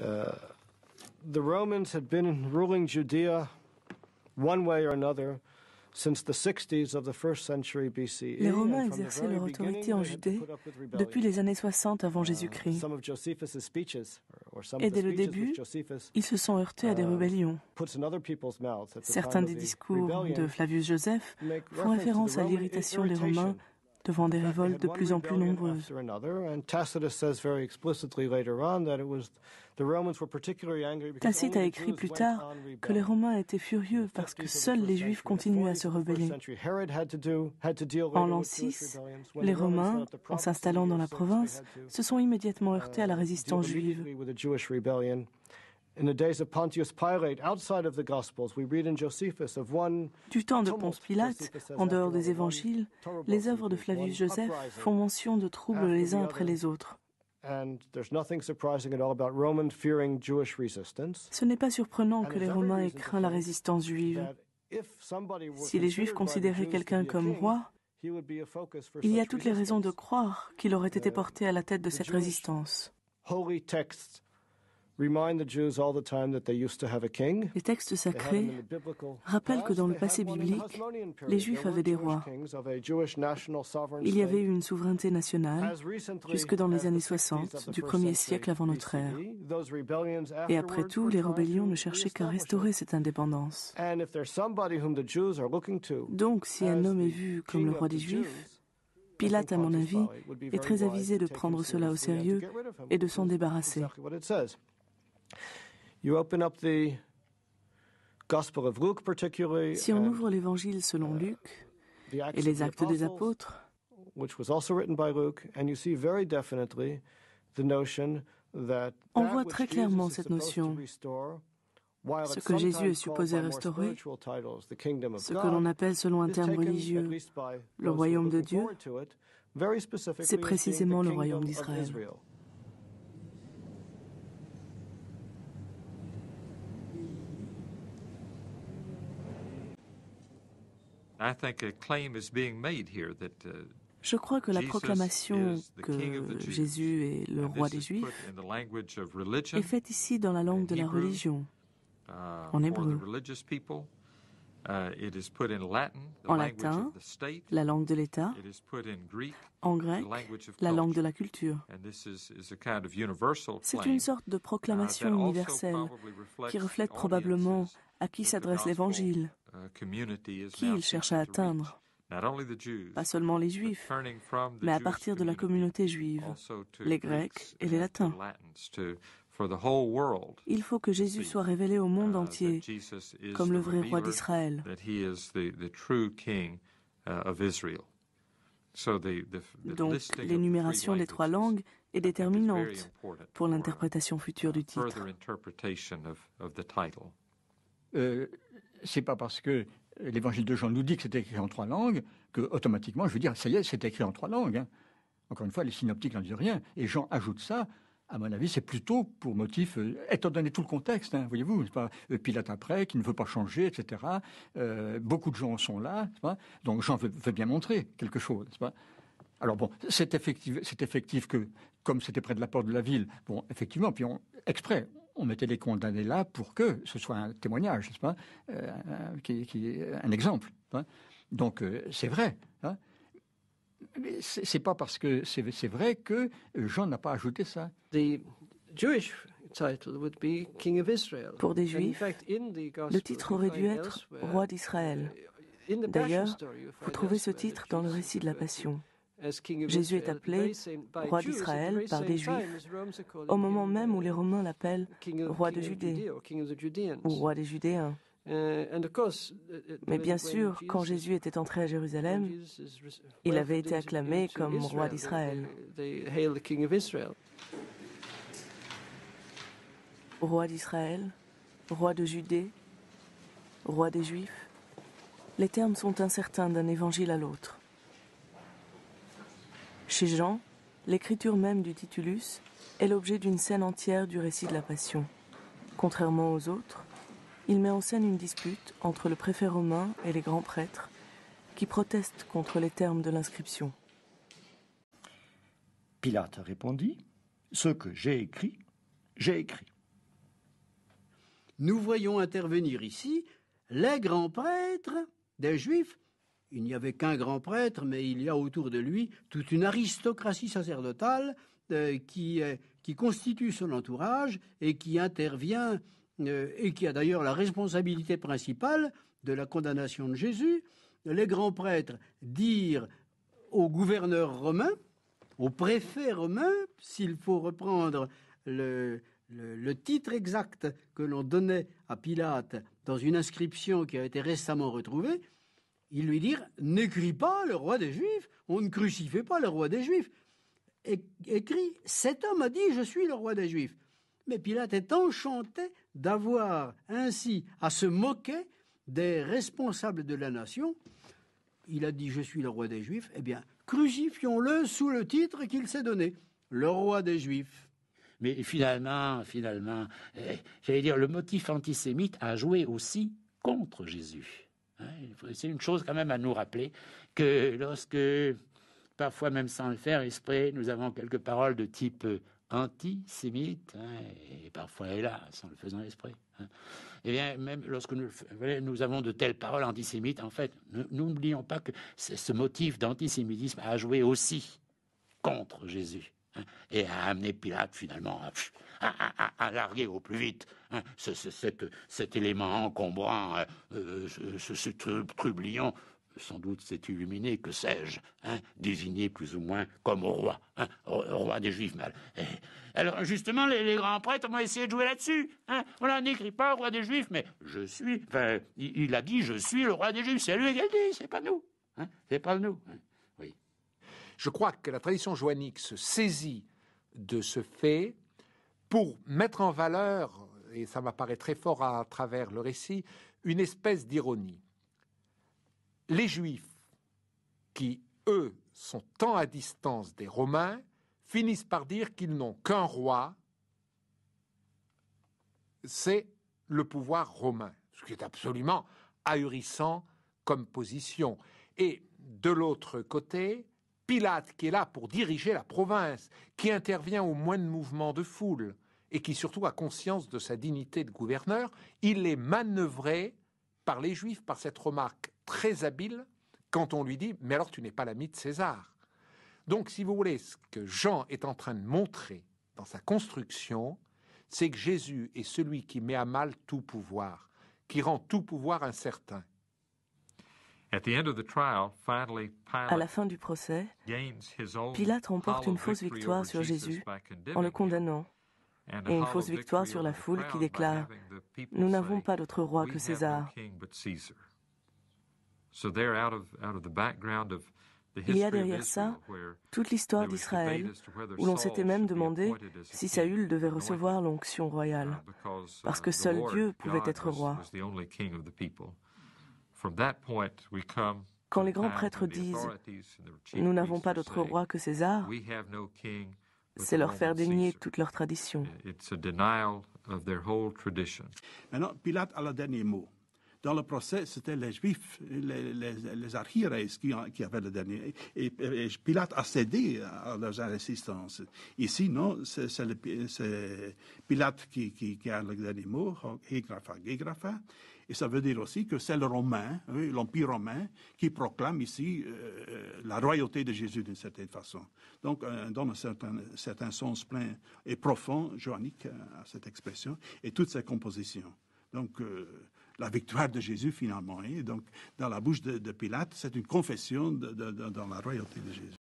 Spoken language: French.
E, les Romains exerçaient leur autorité en Judée depuis les années 60 avant uh, Jésus-Christ. Et dès le début, ils se sont heurtés à des uh, rébellions. Certains des discours de Flavius Joseph font référence à l'irritation des Romains devant des révoltes de plus en plus nombreuses. Tacite a écrit plus tard que les Romains étaient furieux parce que seuls les Juifs continuaient à se rebeller. En l'an 6, les Romains, en s'installant dans la province, se sont immédiatement heurtés à la uh, résistance juive. Du temps de Ponce Pilate, en dehors des évangiles, les œuvres de Flavius Joseph font mention de troubles les uns après les autres. Ce n'est pas surprenant que les Romains aient craint la résistance juive. Si les Juifs considéraient quelqu'un comme roi, il y a toutes les raisons de croire qu'il aurait été porté à la tête de cette résistance. Les textes sacrés rappellent que dans le passé biblique, les Juifs avaient des rois. Il y avait eu une souveraineté nationale jusque dans les années 60 du premier siècle avant notre ère. Et après tout, les rébellions ne cherchaient qu'à restaurer cette indépendance. Donc, si un homme est vu comme le roi des Juifs, Pilate, à mon avis, est très avisé de prendre cela au sérieux et de s'en débarrasser. Si on ouvre l'évangile selon uh, Luc et les actes des apôtres, on voit très clairement cette notion. Ce que Jésus est supposé restaurer, ce que l'on appelle selon un terme religieux le royaume de Dieu, c'est précisément le royaume d'Israël. Je crois que la proclamation que Jésus est le roi des Juifs est faite ici dans la langue de la religion, uh, en hébreu, en latin, la langue de l'État, en grec, la langue de la culture. C'est une sorte de uh, proclamation universelle qui reflète probablement à qui s'adresse l'Évangile Uh, qui cherche à atteindre pas seulement les Juifs, mais à partir de la communauté juive, les Grecs et les Latins. Il faut que Jésus soit révélé au monde uh, entier comme le vrai roi d'Israël. Uh, Donc, l'énumération des trois langues est déterminante pour l'interprétation future du titre c'est pas parce que euh, l'évangile de Jean nous dit que c'était écrit en trois langues que automatiquement, je veux dire, ça y est, c'est écrit en trois langues. Hein. Encore une fois, les synoptiques n'en disent rien. Et Jean ajoute ça. À mon avis, c'est plutôt pour motif, euh, étant donné tout le contexte, hein, voyez-vous, pas euh, Pilate après, qui ne veut pas changer, etc. beaucoup de gens sont là, donc Jean veut, bien montrer quelque chose, alors bon, c'est effectif, effectif, que, comme c'était près de la porte de la ville, bon, effectivement, puis on, exprès, on mettait les condamnés là pour que ce soit un témoignage, n'est-ce pas, un, euh, qui, un exemple. Hein. Donc euh, c'est vrai. Hein. n'est c'est pas parce que c'est vrai que Jean n'a pas ajouté ça. The Jewish title would be King of Israel. Pour des Juifs, le titre aurait dû être Roi d'Israël. Uh, D'ailleurs, vous trouvez ce titre dans le récit de la Passion. Jésus est appelé roi d'Israël par des Juifs, au moment même où uh, les Romains l'appellent roi de Judée ou roi des Judéens. Uh, uh, Mais bien sûr, quand Jésus était entré à Jérusalem, il avait été acclamé comme roi d'Israël. Roi d'Israël, roi de Judée, roi des Juifs, les termes sont incertains d'un évangile à l'autre. Chez Jean, l'écriture même du titulus est l'objet d'une scène entière du récit de la Passion. Contrairement aux autres, il met en scène une dispute entre le préfet romain et les grands prêtres qui protestent contre les termes de l'inscription. Pilate répondit Ce que j'ai écrit, j'ai écrit. Nous voyons intervenir ici les grands prêtres des Juifs il n'y avait qu'un grand prêtre, mais il y a autour de lui toute une aristocratie sacerdotale euh, qui, constitue son entourage et qui intervient euh, et qui a d'ailleurs la responsabilité principale de la condamnation de Jésus. Les grands prêtres dirent au gouverneur romain, au préfet romain, s'il faut reprendre le, titre exact que l'on donnait à Pilate dans une inscription qui a été récemment retrouvée, ils lui dirent N'écris pas le roi des Juifs, on ne crucifie pas le roi des Juifs. écris Cet homme a dit Je suis le roi des Juifs. Mais Pilate est enchanté d'avoir ainsi à se moquer des responsables de la nation. Il a dit Je suis le roi des Juifs. Eh bien, crucifions-le sous le titre qu'il s'est donné le roi des Juifs. Mais finalement, finalement, eh, j'allais dire, le motif antisémite a joué aussi contre Jésus. Hein, c'est une chose quand même à nous rappeler que lorsque, parfois même sans le faire exprès, nous avons quelques paroles de type euh, antisémite, hein, et parfois hélas, sans le faisant exprès. Hein. Eh bien, même lorsque nous, nous, avons de telles paroles antisémites, en fait, n'oublions pas que ce motif d'antisémitisme a joué aussi contre Jésus. Hein, et à amener Pilate finalement à, larguer au plus vite hein, ce, cet, élément encombrant, euh, euh, ce, ce trublion, sans doute s'est illuminé, que sais-je, hein, désigné plus ou moins comme roi, roi des Juifs. Mal. Eh, alors justement, les, grands prêtres ont essayé de jouer là-dessus. Hein. Voilà, n'écrit pas roi des Juifs, mais je suis. Enfin, il, a dit je suis le roi des Juifs. C'est lui qui a dit, c'est pas nous. c'est pas nous. Je crois que la tradition joannique se saisit de ce fait pour mettre en valeur, et ça m'apparaît très fort à, à travers le récit, une espèce d'ironie. Les Juifs, qui, eux, sont tant à distance des Romains, finissent par dire qu'ils n'ont qu'un roi, c'est le pouvoir romain, ce qui est absolument ahurissant comme position. Et de l'autre côté, Pilate, qui est là pour diriger la province, qui intervient au moindre mouvement de foule, et qui surtout a conscience de sa dignité de gouverneur, il est manœuvré par les Juifs, par cette remarque très habile, quand on lui dit Mais alors tu n'es pas l'ami de César. Donc, si vous voulez, ce que Jean est en train de montrer dans sa construction, c'est que Jésus est celui qui met à mal tout pouvoir, qui rend tout pouvoir incertain, à la fin du procès, Pilate remporte une fausse victoire sur Jésus en le condamnant et une fausse victoire sur la foule qui déclare ⁇ Nous n'avons pas d'autre roi que César ⁇ il y a derrière ça toute l'histoire d'Israël, où l'on s'était même demandé si Saül devait recevoir l'onction royale, parce uh, que seul Dieu pouvait être roi. Quand les grands prêtres disent ⁇ Nous n'avons pas d'autre roi que César ⁇ c'est leur faire dénier toute leur tradition. Maintenant, Pilate a le dernier mot. Dans le procès, c'était les juifs, les, les, qui, avaient le dernier. Et, et, Pilate a cédé à leur résistance. Ici, non, c'est Pilate qui, qui, a le dernier mot, et ça veut dire aussi que c'est le Romain, hein, l'Empire romain, qui proclame ici euh, euh, la royauté de Jésus d'une certaine façon. Donc, euh, donne un certain, sens plein et profond, joannique, à, cette expression et toutes ses compositions. Donc, euh, la victoire de Jésus finalement. Et hein. donc, dans la bouche de, Pilate, c'est une confession dans la royauté de Jésus.